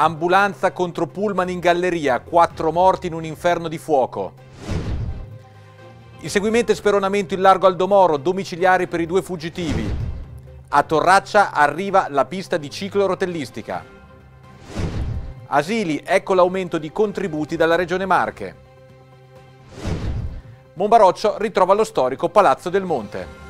Ambulanza contro pullman in galleria, quattro morti in un inferno di fuoco. Inseguimento e speronamento in largo Aldomoro, domiciliari per i due fuggitivi. A Torraccia arriva la pista di ciclo rotellistica. Asili, ecco l'aumento di contributi dalla Regione Marche. Monbaroccio ritrova lo storico Palazzo del Monte.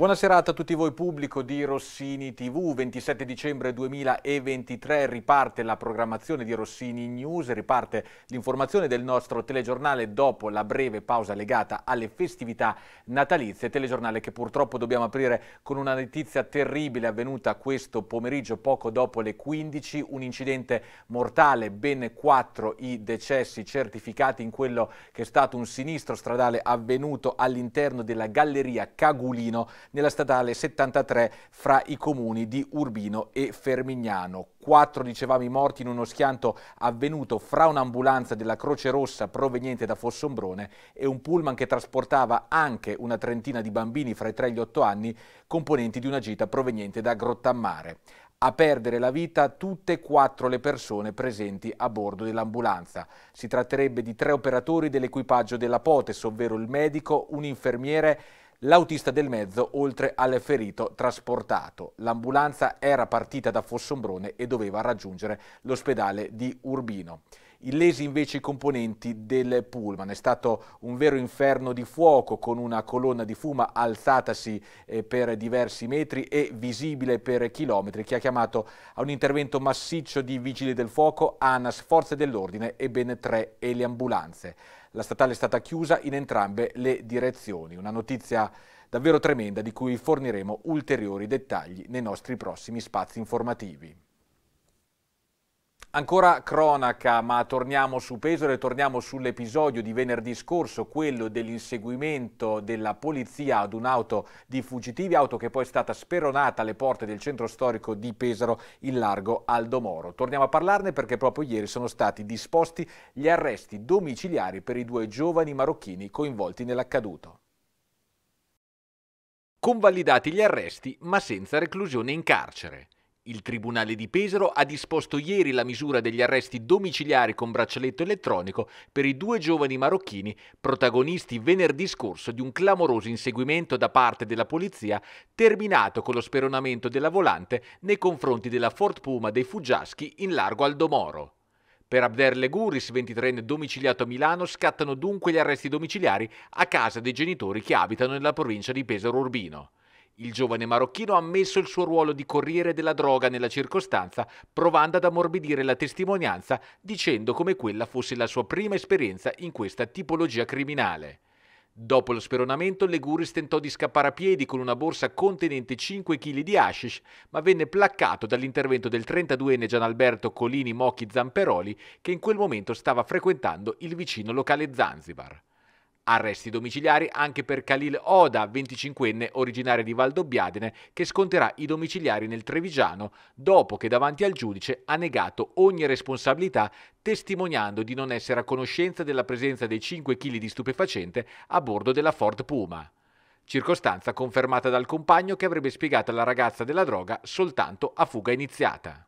Buona serata a tutti voi pubblico di Rossini TV. 27 dicembre 2023 riparte la programmazione di Rossini News, riparte l'informazione del nostro telegiornale dopo la breve pausa legata alle festività natalizie. Telegiornale che purtroppo dobbiamo aprire con una notizia terribile avvenuta questo pomeriggio poco dopo le 15, un incidente mortale, ben 4 i decessi certificati in quello che è stato un sinistro stradale avvenuto all'interno della galleria Cagulino nella statale 73 fra i comuni di Urbino e Fermignano. Quattro, dicevamo, i morti in uno schianto avvenuto fra un'ambulanza della Croce Rossa proveniente da Fossombrone e un pullman che trasportava anche una trentina di bambini fra i 3 e gli 8 anni, componenti di una gita proveniente da Grottammare a perdere la vita tutte e quattro le persone presenti a bordo dell'ambulanza. Si tratterebbe di tre operatori dell'equipaggio della Potes, ovvero il medico, un infermiere, l'autista del mezzo oltre al ferito trasportato. L'ambulanza era partita da Fossombrone e doveva raggiungere l'ospedale di Urbino illesi invece i componenti del pullman. È stato un vero inferno di fuoco con una colonna di fuma alzatasi eh, per diversi metri e visibile per chilometri che ha chiamato a un intervento massiccio di vigili del fuoco, ANAS, forze dell'ordine e ben tre eliambulanze. La statale è stata chiusa in entrambe le direzioni. Una notizia davvero tremenda di cui forniremo ulteriori dettagli nei nostri prossimi spazi informativi. Ancora cronaca, ma torniamo su Pesaro e torniamo sull'episodio di venerdì scorso, quello dell'inseguimento della polizia ad un'auto di fuggitivi, auto che poi è stata speronata alle porte del centro storico di Pesaro in largo Aldo Moro. Torniamo a parlarne perché proprio ieri sono stati disposti gli arresti domiciliari per i due giovani marocchini coinvolti nell'accaduto convalidati gli arresti ma senza reclusione in carcere. Il Tribunale di Pesaro ha disposto ieri la misura degli arresti domiciliari con braccialetto elettronico per i due giovani marocchini protagonisti venerdì scorso di un clamoroso inseguimento da parte della polizia terminato con lo speronamento della volante nei confronti della Fort Puma dei Fuggiaschi in largo Aldomoro. Per Abder Leguris, 23enne domiciliato a Milano, scattano dunque gli arresti domiciliari a casa dei genitori che abitano nella provincia di Pesaro Urbino. Il giovane marocchino ha ammesso il suo ruolo di corriere della droga nella circostanza, provando ad ammorbidire la testimonianza, dicendo come quella fosse la sua prima esperienza in questa tipologia criminale. Dopo lo speronamento, Leguris tentò di scappare a piedi con una borsa contenente 5 kg di hashish, ma venne placcato dall'intervento del 32enne Gianalberto Colini Mocchi Zamperoli, che in quel momento stava frequentando il vicino locale Zanzibar. Arresti domiciliari anche per Khalil Oda, 25enne originario di Valdobbiadene, che sconterà i domiciliari nel Trevigiano dopo che davanti al giudice ha negato ogni responsabilità testimoniando di non essere a conoscenza della presenza dei 5 kg di stupefacente a bordo della Ford Puma. Circostanza confermata dal compagno che avrebbe spiegato alla ragazza della droga soltanto a fuga iniziata.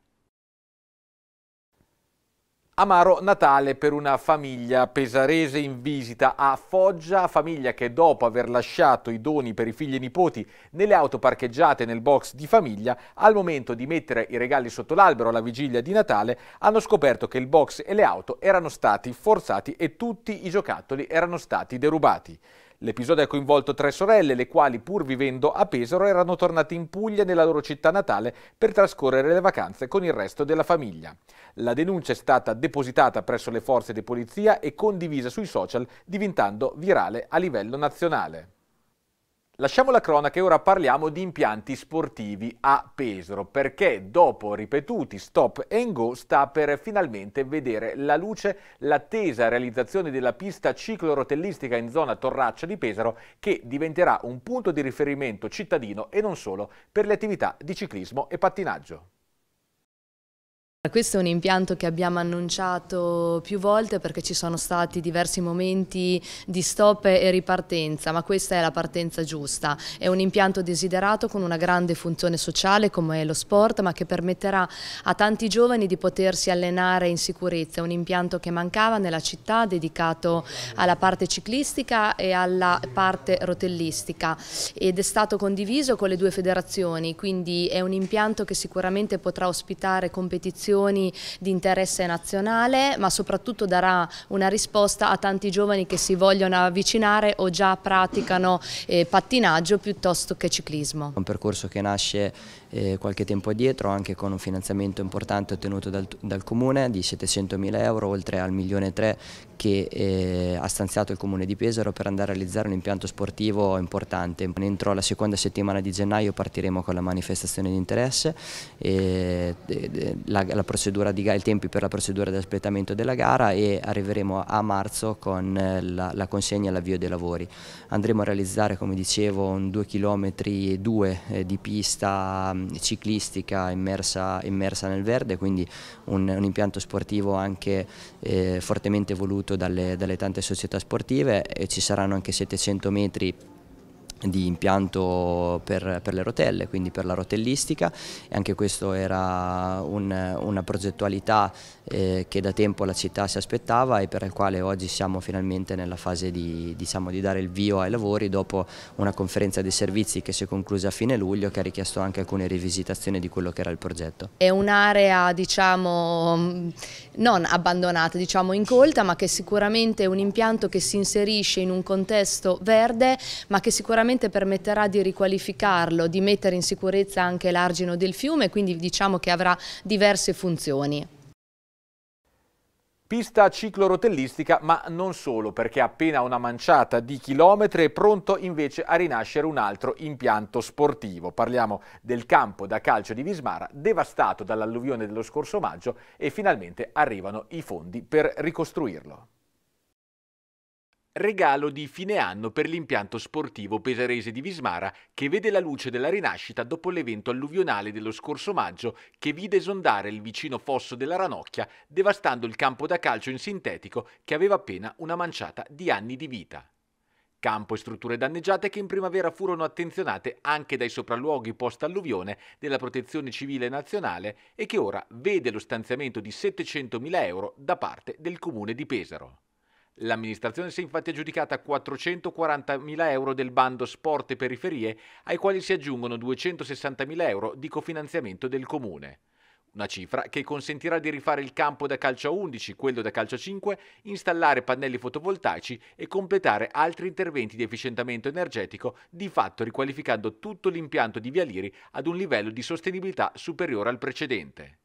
Amaro Natale per una famiglia pesarese in visita a Foggia, famiglia che dopo aver lasciato i doni per i figli e i nipoti nelle auto parcheggiate nel box di famiglia, al momento di mettere i regali sotto l'albero alla vigilia di Natale, hanno scoperto che il box e le auto erano stati forzati e tutti i giocattoli erano stati derubati. L'episodio ha coinvolto tre sorelle, le quali, pur vivendo a Pesaro, erano tornate in Puglia nella loro città natale per trascorrere le vacanze con il resto della famiglia. La denuncia è stata depositata presso le forze di polizia e condivisa sui social, diventando virale a livello nazionale. Lasciamo la cronaca e ora parliamo di impianti sportivi a Pesaro, perché dopo ripetuti stop and go sta per finalmente vedere la luce l'attesa realizzazione della pista ciclorotellistica in zona Torraccia di Pesaro che diventerà un punto di riferimento cittadino e non solo per le attività di ciclismo e pattinaggio. Questo è un impianto che abbiamo annunciato più volte perché ci sono stati diversi momenti di stop e ripartenza, ma questa è la partenza giusta. È un impianto desiderato con una grande funzione sociale come lo sport, ma che permetterà a tanti giovani di potersi allenare in sicurezza. È un impianto che mancava nella città dedicato alla parte ciclistica e alla parte rotellistica ed è stato condiviso con le due federazioni, quindi è un impianto che sicuramente potrà ospitare competizioni questioni di interesse nazionale, ma soprattutto darà una risposta a tanti giovani che si vogliono avvicinare o già praticano eh, pattinaggio piuttosto che ciclismo. Un percorso che nasce eh, qualche tempo addietro anche con un finanziamento importante ottenuto dal, dal Comune di 700.000 euro oltre al milione e tre che eh, ha stanziato il Comune di Pesaro per andare a realizzare un impianto sportivo importante. Entro la seconda settimana di gennaio partiremo con la manifestazione di interesse, eh, e, e, la, la procedura di, i tempi per la procedura di aspettamento della gara e arriveremo a marzo con eh, la, la consegna e l'avvio dei lavori. Andremo a realizzare come dicevo un 2 km 2 di pista ciclistica immersa, immersa nel verde, quindi un, un impianto sportivo anche eh, fortemente voluto dalle, dalle tante società sportive e ci saranno anche 700 metri di impianto per, per, le rotelle, quindi per la rotellistica e anche questo era un, una progettualità eh, che da tempo la città si aspettava e per il quale oggi siamo finalmente nella fase di, diciamo, di dare il via ai lavori dopo una conferenza dei servizi che si è conclusa a fine luglio che ha richiesto anche alcune rivisitazioni di quello che era il progetto. È un'area diciamo mm, non abbandonata, diciamo incolta ma che sicuramente è un impianto che si inserisce in un contesto verde ma che sicuramente sicuramente permetterà di riqualificarlo, di mettere in sicurezza anche l'argino del fiume, quindi diciamo che avrà diverse funzioni. Pista ciclorotellistica, ma non solo, perché appena una manciata di chilometri è pronto invece a rinascere un altro impianto sportivo. Parliamo del campo da calcio di Vismara, devastato dall'alluvione dello scorso maggio e finalmente arrivano i fondi per ricostruirlo regalo di fine anno per l'impianto sportivo pesarese di Vismara che vede la luce della rinascita dopo l'evento alluvionale dello scorso maggio che vide esondare il vicino fosso della Ranocchia devastando il campo da calcio in sintetico che aveva appena una manciata di anni di vita. Campo e strutture danneggiate che in primavera furono attenzionate anche dai sopralluoghi post-alluvione della Protezione Civile Nazionale e che ora vede lo stanziamento di 700.000 euro da parte del Comune di Pesaro. L'amministrazione si è infatti aggiudicata 440.000 euro del bando Sport e Periferie, ai quali si aggiungono 260.000 euro di cofinanziamento del Comune. Una cifra che consentirà di rifare il campo da calcio a 11, quello da calcio a 5, installare pannelli fotovoltaici e completare altri interventi di efficientamento energetico, di fatto riqualificando tutto l'impianto di Vialiri ad un livello di sostenibilità superiore al precedente.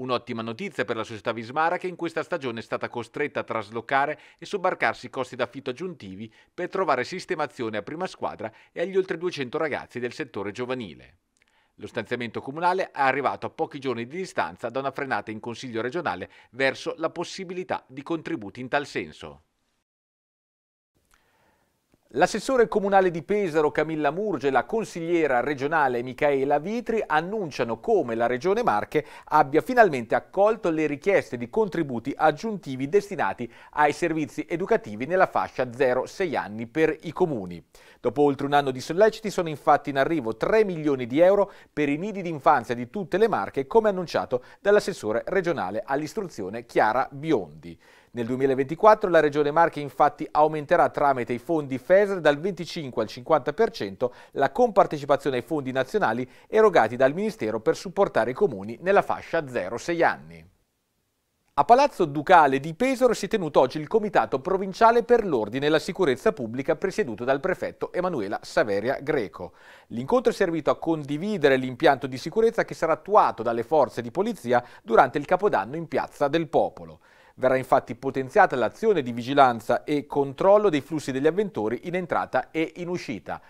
Un'ottima notizia per la società Vismara che in questa stagione è stata costretta a traslocare e sobbarcarsi i costi d'affitto aggiuntivi per trovare sistemazione a prima squadra e agli oltre 200 ragazzi del settore giovanile. Lo stanziamento comunale è arrivato a pochi giorni di distanza da una frenata in Consiglio regionale verso la possibilità di contributi in tal senso. L'assessore comunale di Pesaro Camilla Murge e la consigliera regionale Michaela Vitri annunciano come la Regione Marche abbia finalmente accolto le richieste di contributi aggiuntivi destinati ai servizi educativi nella fascia 0-6 anni per i comuni. Dopo oltre un anno di solleciti sono infatti in arrivo 3 milioni di euro per i nidi d'infanzia di tutte le Marche come annunciato dall'assessore regionale all'istruzione Chiara Biondi. Nel 2024 la Regione Marche infatti aumenterà tramite i fondi FESR dal 25 al 50% la compartecipazione ai fondi nazionali erogati dal Ministero per supportare i comuni nella fascia 0-6 anni. A Palazzo Ducale di Pesaro si è tenuto oggi il Comitato Provinciale per l'Ordine e la Sicurezza Pubblica presieduto dal prefetto Emanuela Saveria Greco. L'incontro è servito a condividere l'impianto di sicurezza che sarà attuato dalle forze di polizia durante il Capodanno in Piazza del Popolo. Verrà infatti potenziata l'azione di vigilanza e controllo dei flussi degli avventori in entrata e in uscita.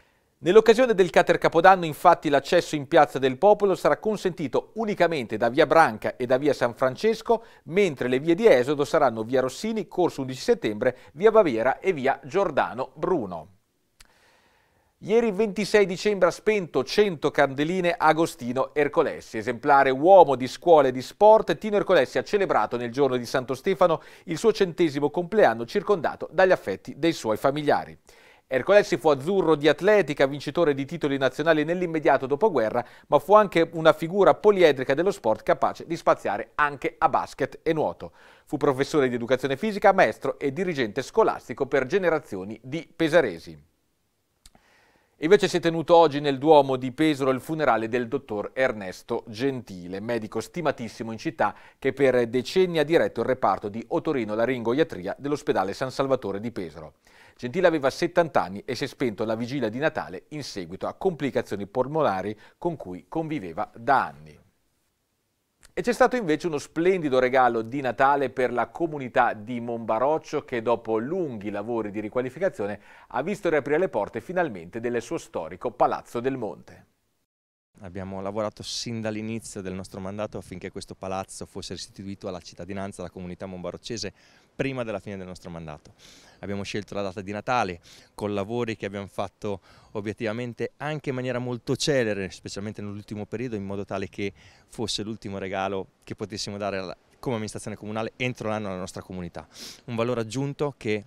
Nell'occasione del Cater Capodanno infatti l'accesso in Piazza del Popolo sarà consentito unicamente da via Branca e da via San Francesco, mentre le vie di esodo saranno via Rossini, Corso 11 settembre, via Baviera e via Giordano Bruno. Ieri 26 dicembre ha spento 100 candeline Agostino Ercolessi, esemplare uomo di scuola e di sport, Tino Ercolessi ha celebrato nel giorno di Santo Stefano il suo centesimo compleanno circondato dagli affetti dei suoi familiari. Ercolessi fu azzurro di atletica, vincitore di titoli nazionali nell'immediato dopoguerra, ma fu anche una figura poliedrica dello sport capace di spaziare anche a basket e nuoto. Fu professore di educazione fisica, maestro e dirigente scolastico per generazioni di pesaresi. Invece si è tenuto oggi nel Duomo di Pesaro il funerale del dottor Ernesto Gentile, medico stimatissimo in città che per decenni ha diretto il reparto di otorino-laringoiatria dell'ospedale San Salvatore di Pesaro. Gentile aveva 70 anni e si è spento la vigilia di Natale in seguito a complicazioni polmonari con cui conviveva da anni. E c'è stato invece uno splendido regalo di Natale per la comunità di Monbaroccio che dopo lunghi lavori di riqualificazione ha visto riaprire le porte finalmente del suo storico Palazzo del Monte. Abbiamo lavorato sin dall'inizio del nostro mandato affinché questo palazzo fosse restituito alla cittadinanza, alla comunità monbaroccese, prima della fine del nostro mandato. Abbiamo scelto la data di Natale con lavori che abbiamo fatto obiettivamente anche in maniera molto celere, specialmente nell'ultimo periodo, in modo tale che fosse l'ultimo regalo che potessimo dare alla, come amministrazione comunale entro l'anno alla nostra comunità. Un valore aggiunto che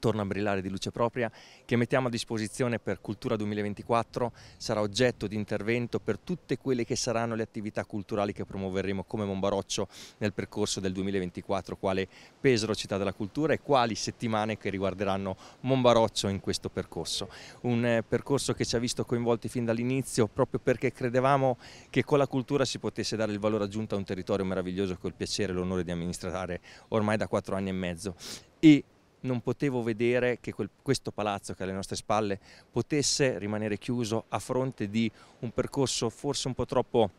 torna a brillare di luce propria, che mettiamo a disposizione per Cultura 2024, sarà oggetto di intervento per tutte quelle che saranno le attività culturali che promuoveremo come Monbaroccio nel percorso del 2024, quale Pesaro Città della Cultura e quali settimane che riguarderanno Monbaroccio in questo percorso. Un eh, percorso che ci ha visto coinvolti fin dall'inizio proprio perché credevamo che con la cultura si potesse dare il valore aggiunto a un territorio meraviglioso che ho il piacere e l'onore di amministrare ormai da quattro anni e mezzo. E non potevo vedere che quel, questo palazzo che è alle nostre spalle potesse rimanere chiuso a fronte di un percorso forse un po' troppo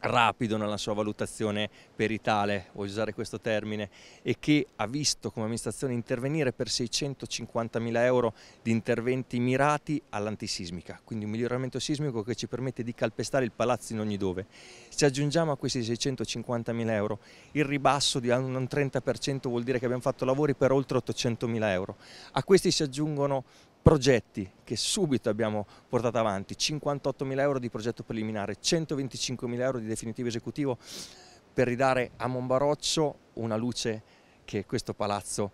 rapido nella sua valutazione peritale, voglio usare questo termine, e che ha visto come amministrazione intervenire per 650 mila euro di interventi mirati all'antisismica, quindi un miglioramento sismico che ci permette di calpestare il palazzo in ogni dove. Se aggiungiamo a questi 650 mila euro il ribasso di un 30% vuol dire che abbiamo fatto lavori per oltre 800 mila euro. A questi si aggiungono progetti che subito abbiamo portato avanti, 58.000 euro di progetto preliminare, 125.000 euro di definitivo esecutivo per ridare a Monbaroccio una luce che questo palazzo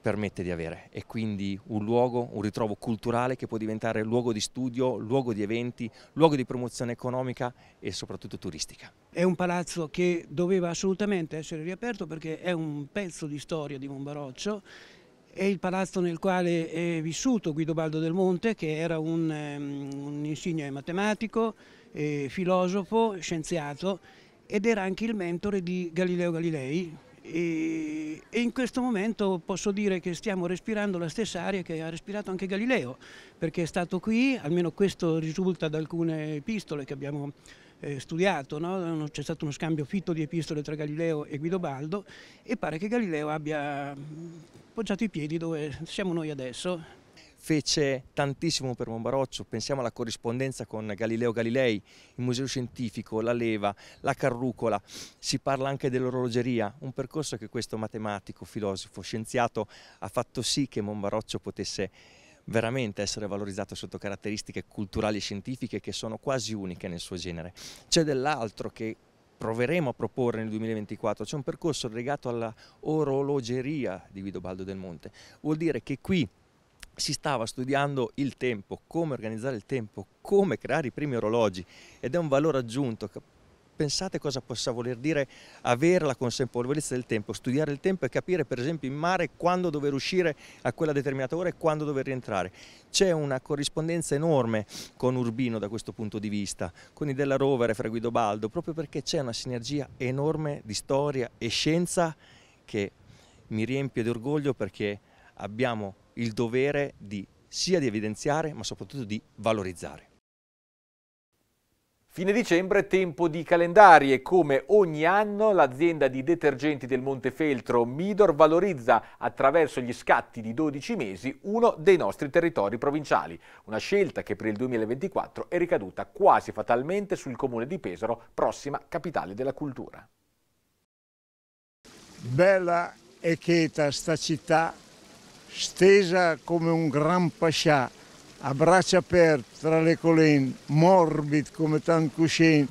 permette di avere e quindi un luogo, un ritrovo culturale che può diventare luogo di studio, luogo di eventi, luogo di promozione economica e soprattutto turistica. È un palazzo che doveva assolutamente essere riaperto perché è un pezzo di storia di Monbaroccio è il palazzo nel quale è vissuto Guido Baldo del Monte, che era un, ehm, un insigne matematico, eh, filosofo, scienziato ed era anche il mentore di Galileo Galilei. E, e in questo momento posso dire che stiamo respirando la stessa aria che ha respirato anche Galileo, perché è stato qui, almeno questo risulta da alcune epistole che abbiamo eh, studiato, no? c'è stato uno scambio fitto di epistole tra Galileo e Guidobaldo e pare che Galileo abbia poggiato i piedi dove siamo noi adesso. Fece tantissimo per Monbaroccio, pensiamo alla corrispondenza con Galileo Galilei, il museo scientifico, la leva, la carrucola, si parla anche dell'orologeria, un percorso che questo matematico, filosofo, scienziato ha fatto sì che Monbaroccio potesse veramente essere valorizzato sotto caratteristiche culturali e scientifiche che sono quasi uniche nel suo genere. C'è dell'altro che proveremo a proporre nel 2024, c'è un percorso legato alla orologeria di Guido Baldo del Monte, vuol dire che qui si stava studiando il tempo, come organizzare il tempo, come creare i primi orologi ed è un valore aggiunto pensate cosa possa voler dire avere la consapevolezza del tempo, studiare il tempo e capire per esempio in mare quando dover uscire a quella determinata ora e quando dover rientrare. C'è una corrispondenza enorme con Urbino da questo punto di vista, con i della Rovere fra Guido Baldo, proprio perché c'è una sinergia enorme di storia e scienza che mi riempie di orgoglio perché abbiamo il dovere di sia di evidenziare ma soprattutto di valorizzare. Fine dicembre, tempo di calendari e come ogni anno l'azienda di detergenti del Montefeltro Midor valorizza attraverso gli scatti di 12 mesi uno dei nostri territori provinciali, una scelta che per il 2024 è ricaduta quasi fatalmente sul comune di Pesaro, prossima capitale della cultura. Bella e cheta sta città, stesa come un gran pascià a braccia aperte tra le colline, morbid come tant cuscin.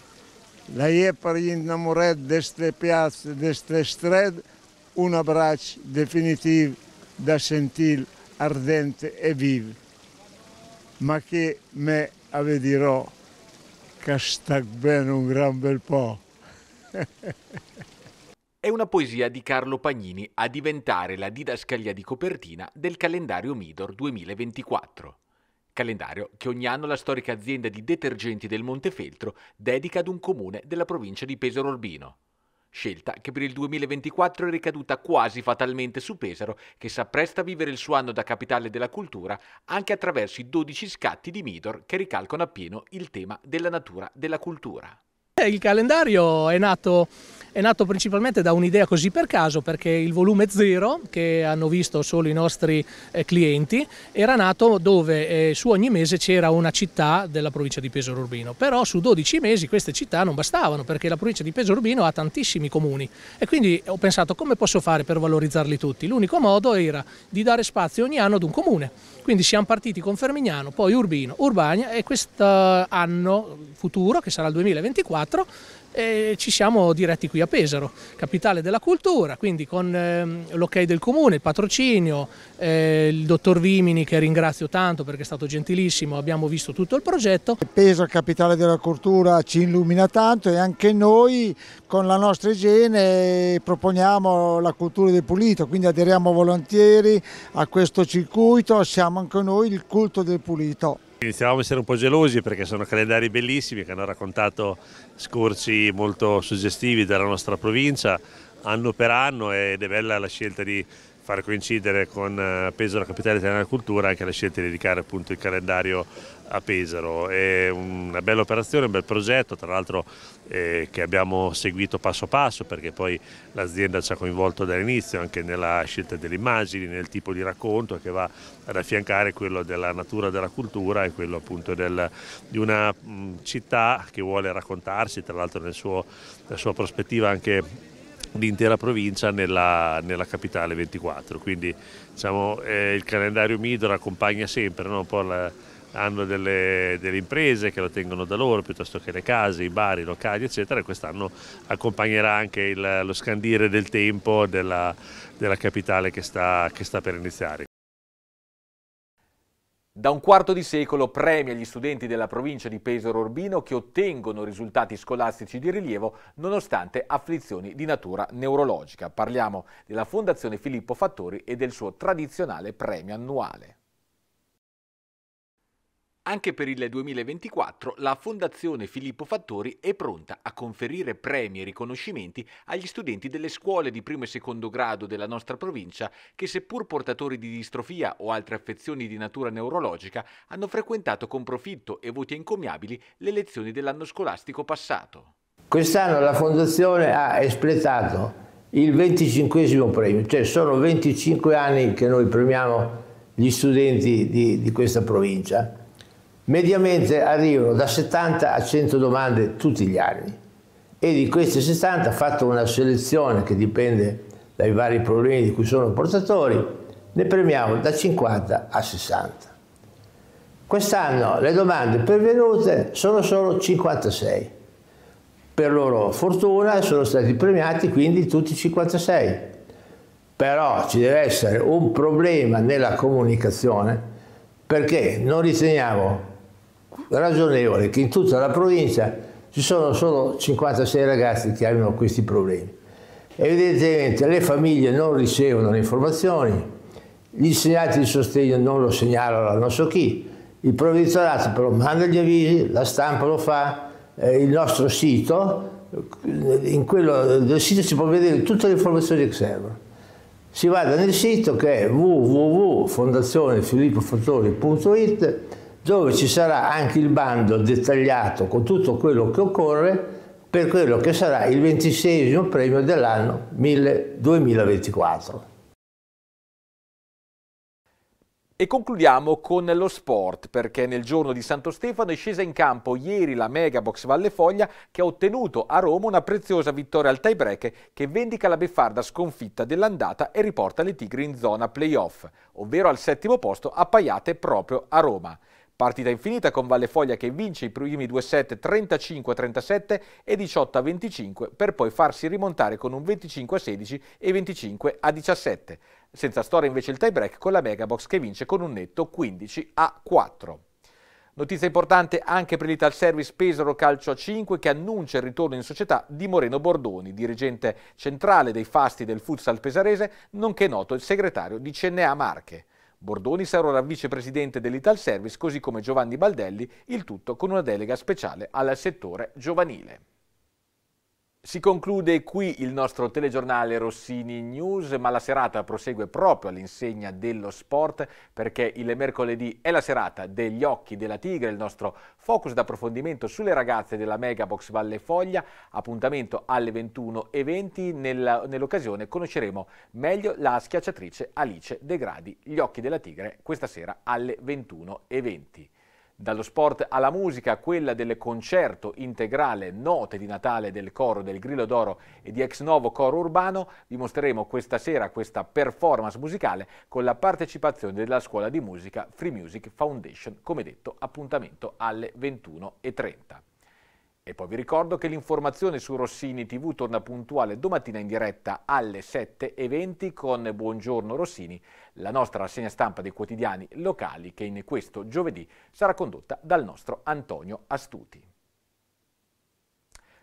La per gli innamorati di queste piazze, di queste strade, un abbraccio definitivo da sentire ardente e vivo. Ma che me ave dirò che sta bene un gran bel po'. È una poesia di Carlo Pagnini a diventare la didascalia di copertina del calendario Midor 2024. Calendario che ogni anno la storica azienda di detergenti del Montefeltro dedica ad un comune della provincia di Pesaro Urbino. Scelta che per il 2024 è ricaduta quasi fatalmente su Pesaro, che s'appresta a vivere il suo anno da capitale della cultura anche attraverso i 12 scatti di Midor che ricalcano appieno il tema della natura della cultura il calendario è nato è nato principalmente da un'idea così per caso perché il volume zero che hanno visto solo i nostri eh, clienti era nato dove eh, su ogni mese c'era una città della provincia di Pesaro Urbino però su 12 mesi queste città non bastavano perché la provincia di Pesaro Urbino ha tantissimi comuni e quindi ho pensato come posso fare per valorizzarli tutti l'unico modo era di dare spazio ogni anno ad un comune quindi siamo partiti con Fermignano poi Urbino, Urbania e quest'anno futuro che sarà il 2024 teatro e ci siamo diretti qui a Pesaro, capitale della cultura, quindi con ehm, l'ok del comune, il patrocinio, eh, il dottor Vimini che ringrazio tanto perché è stato gentilissimo, abbiamo visto tutto il progetto. Pesaro, capitale della cultura, ci illumina tanto e anche noi con la nostra igiene proponiamo la cultura del pulito, quindi aderiamo volentieri a questo circuito, siamo anche noi il culto del pulito iniziavamo a essere un po' gelosi perché sono calendari bellissimi che hanno raccontato scorci molto suggestivi della nostra provincia anno per anno ed è bella la scelta di far coincidere con eh, Pesaro Capitale Italiana della Cultura anche la scelta di dedicare appunto il calendario a Pesaro. È una bella operazione, un bel progetto, tra l'altro eh, che abbiamo seguito passo passo perché poi l'azienda ci ha coinvolto dall'inizio anche nella scelta delle immagini, nel tipo di racconto che va ad affiancare quello della natura della cultura e quello appunto del, di una mh, città che vuole raccontarsi, tra l'altro nella sua prospettiva anche l'intera provincia nella, nella, capitale 24. Quindi diciamo, eh, il calendario Midor accompagna sempre, no? la, hanno delle, delle, imprese che lo tengono da loro piuttosto che le case, i bar, i locali eccetera e quest'anno accompagnerà anche il, lo scandire del tempo della, della capitale che sta, che sta per iniziare. Da un quarto di secolo premia gli studenti della provincia di Pesaro Urbino che ottengono risultati scolastici di rilievo nonostante afflizioni di natura neurologica. Parliamo della Fondazione Filippo Fattori e del suo tradizionale premio annuale. Anche per il 2024 la Fondazione Filippo Fattori è pronta a conferire premi e riconoscimenti agli studenti delle scuole di primo e secondo grado della nostra provincia che seppur portatori di distrofia o altre affezioni di natura neurologica hanno frequentato con profitto e voti encomiabili le lezioni dell'anno scolastico passato. Quest'anno la Fondazione ha espletato il 25 premio, cioè sono 25 anni che noi premiamo gli studenti di, di questa provincia Mediamente arrivano da 70 a 100 domande tutti gli anni e di queste 60 fatto una selezione che dipende dai vari problemi di cui sono portatori, ne premiamo da 50 a 60. Quest'anno le domande pervenute sono solo 56. Per loro fortuna sono stati premiati quindi tutti i 56. Però ci deve essere un problema nella comunicazione perché non riteniamo ragionevole che in tutta la provincia ci sono solo 56 ragazzi che hanno questi problemi. Evidentemente le famiglie non ricevono le informazioni, gli insegnanti di sostegno non lo segnalano a non so chi, il provvizionato però manda gli avvisi, la stampa lo fa, eh, il nostro sito, in quello del sito si può vedere tutte le informazioni che servono. Si vada nel sito che è www.fondazionefilippofattori.it dove ci sarà anche il bando dettagliato con tutto quello che occorre per quello che sarà il 26 premio dell'anno 2024. E concludiamo con lo sport, perché nel giorno di Santo Stefano è scesa in campo ieri la Megabox Valle Foglia che ha ottenuto a Roma una preziosa vittoria al tie-break che vendica la beffarda sconfitta dell'andata e riporta le Tigri in zona playoff, ovvero al settimo posto appaiate proprio a Roma. Partita infinita con Valle Foglia che vince i primi due set 35-37 e 18-25 per poi farsi rimontare con un 25-16 e 25-17. Senza storia invece il tie-break con la Megabox che vince con un netto 15-4. Notizia importante anche per l'Ital Service Pesaro Calcio a 5 che annuncia il ritorno in società di Moreno Bordoni, dirigente centrale dei fasti del futsal pesarese, nonché noto il segretario di CNA Marche. Bordoni sarà vicepresidente dell'Ital Service, così come Giovanni Baldelli, il tutto con una delega speciale al settore giovanile. Si conclude qui il nostro telegiornale Rossini News, ma la serata prosegue proprio all'insegna dello sport perché il mercoledì è la serata degli occhi della tigre, il nostro focus d'approfondimento sulle ragazze della Megabox Valle Foglia, appuntamento alle 21.20, nell'occasione conosceremo meglio la schiacciatrice Alice De Gradi, gli occhi della tigre questa sera alle 21.20. Dallo sport alla musica, quella del concerto integrale Note di Natale del coro del Grillo d'Oro e di Ex Novo Coro Urbano, vi mostreremo questa sera questa performance musicale con la partecipazione della scuola di musica Free Music Foundation, come detto appuntamento alle 21.30. E poi vi ricordo che l'informazione su Rossini TV torna puntuale domattina in diretta alle 7.20 con Buongiorno Rossini, la nostra rassegna stampa dei quotidiani locali che in questo giovedì sarà condotta dal nostro Antonio Astuti.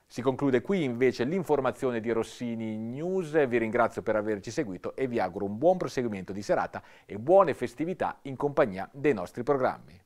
Si conclude qui invece l'informazione di Rossini News, vi ringrazio per averci seguito e vi auguro un buon proseguimento di serata e buone festività in compagnia dei nostri programmi.